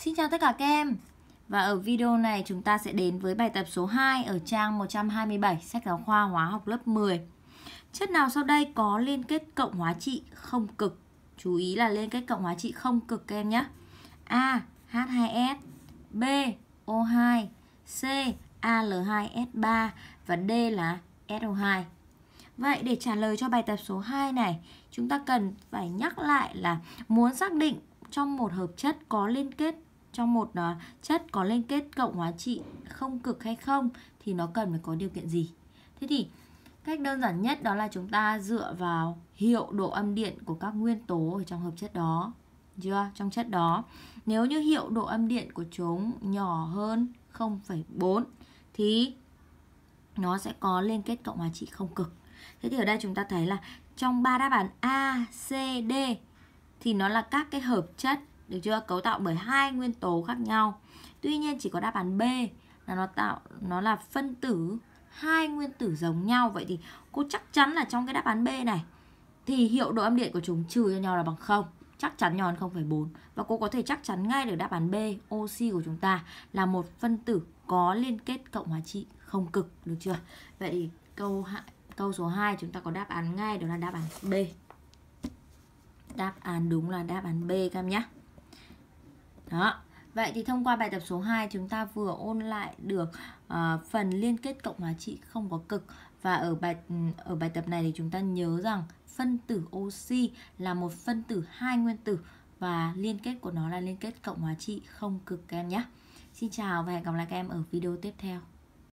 Xin chào tất cả các em Và ở video này chúng ta sẽ đến với bài tập số 2 ở trang 127 sách giáo khoa hóa học lớp 10 Chất nào sau đây có liên kết cộng hóa trị không cực Chú ý là liên kết cộng hóa trị không cực các em nhé A. H2S B. O2 C. Al2S3 Và D là SO2 Vậy để trả lời cho bài tập số 2 này, chúng ta cần phải nhắc lại là muốn xác định trong một hợp chất có liên kết trong một uh, chất có liên kết cộng hóa trị không cực hay không thì nó cần phải có điều kiện gì. Thế thì cách đơn giản nhất đó là chúng ta dựa vào hiệu độ âm điện của các nguyên tố ở trong hợp chất đó. Chưa? Trong chất đó. Nếu như hiệu độ âm điện của chúng nhỏ hơn 0,4 thì nó sẽ có liên kết cộng hóa trị không cực. Thế thì ở đây chúng ta thấy là trong ba đáp án A, C, D thì nó là các cái hợp chất được chưa? Cấu tạo bởi hai nguyên tố khác nhau. Tuy nhiên chỉ có đáp án B là nó tạo nó là phân tử hai nguyên tử giống nhau. Vậy thì cô chắc chắn là trong cái đáp án B này thì hiệu độ âm điện của chúng trừ cho nhau là bằng không chắc chắn nhỏ hơn 0,4 và cô có thể chắc chắn ngay được đáp án B oxy của chúng ta là một phân tử có liên kết cộng hóa trị không cực được chưa vậy thì câu câu số 2 chúng ta có đáp án ngay đó là đáp án B đáp án đúng là đáp án B các em nhé đó. Vậy thì thông qua bài tập số 2 chúng ta vừa ôn lại được uh, phần liên kết cộng hóa trị không có cực và ở bài ừ, ở bài tập này thì chúng ta nhớ rằng phân tử oxy là một phân tử hai nguyên tử và liên kết của nó là liên kết cộng hóa trị không cực các em nhé. Xin chào và hẹn gặp lại các em ở video tiếp theo.